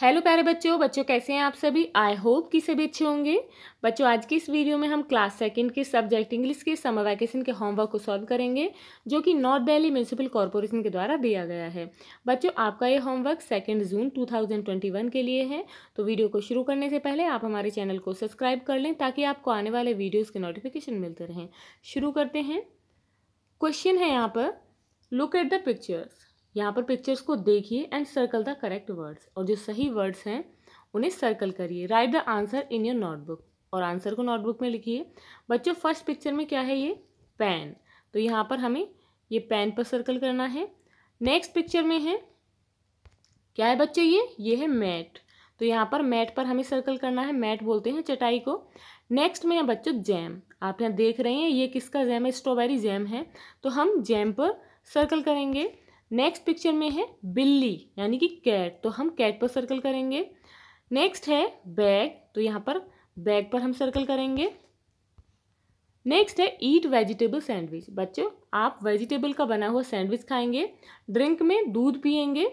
hello प्यारे बच्चों बच्चों कैसे हैं आप सभी आई होप कि सभी अच्छे होंगे बच्चों आज की इस वीडियो में हम क्लास सेकंड के सब्जेक्ट इंग्लिश के समर वैकेशन के होमवर्क को सॉल्व करेंगे जो कि नॉर्थ दिल्ली म्यूनसिपल कॉरपोरेशन के द्वारा दिया गया है बच्चों आपका ये होमवर्क सेकेंड जून 2021 के लिए है तो वीडियो को शुरू करने से पहले आप हमारे चैनल को सब्सक्राइब कर लें ताकि आपको आने वाले वीडियोज़ के नोटिफिकेशन मिलते रहें शुरू करते हैं क्वेश्चन है यहाँ पर लुक एट द पिक्चर्स यहाँ पर पिक्चर्स को देखिए and circle the correct words और जो सही वर्ड्स हैं उन्हें सर्कल करिए write the answer in your notebook और आंसर को नोटबुक में लिखिए बच्चों फर्स्ट पिक्चर में क्या है ये पेन तो यहाँ पर हमें ये पेन पर सर्कल करना है नेक्स्ट पिक्चर में है क्या है बच्चे ये ये है मैट तो यहाँ पर मैट पर हमें सर्कल करना है मैट बोलते हैं चटाई को नेक्स्ट में है बच्चों जैम आप यहाँ देख रहे हैं ये किसका जैम है स्ट्रॉबेरी जैम है तो हम जैम पर सर्कल करेंगे नेक्स्ट पिक्चर में है बिल्ली यानी कि कैट तो हम कैट पर सर्कल करेंगे नेक्स्ट है बैग तो यहाँ पर बैग पर हम सर्कल करेंगे नेक्स्ट है ईट वेजिटेबल सैंडविच बच्चों आप वेजिटेबल का बना हुआ सैंडविच खाएंगे ड्रिंक में दूध पियेंगे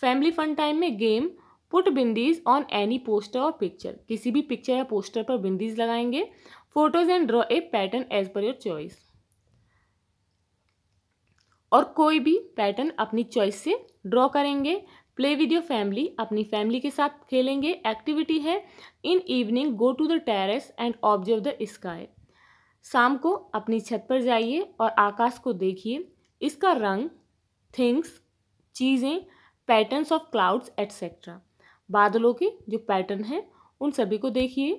फैमिली फन टाइम में game put bindis on any poster और पिक्चर किसी भी पिक्चर या पोस्टर पर बिंदीज लगाएंगे photos and draw a pattern as per your choice और कोई भी पैटर्न अपनी चॉइस से ड्रॉ करेंगे प्ले विद योर फैमिली अपनी फैमिली के साथ खेलेंगे एक्टिविटी है in evening go to the terrace and observe the sky शाम को अपनी छत पर जाइए और आकाश को देखिए इसका रंग थिंग्स चीज़ें पैटर्न्स ऑफ क्लाउड्स एट्सेट्रा बादलों के जो पैटर्न हैं उन सभी को देखिए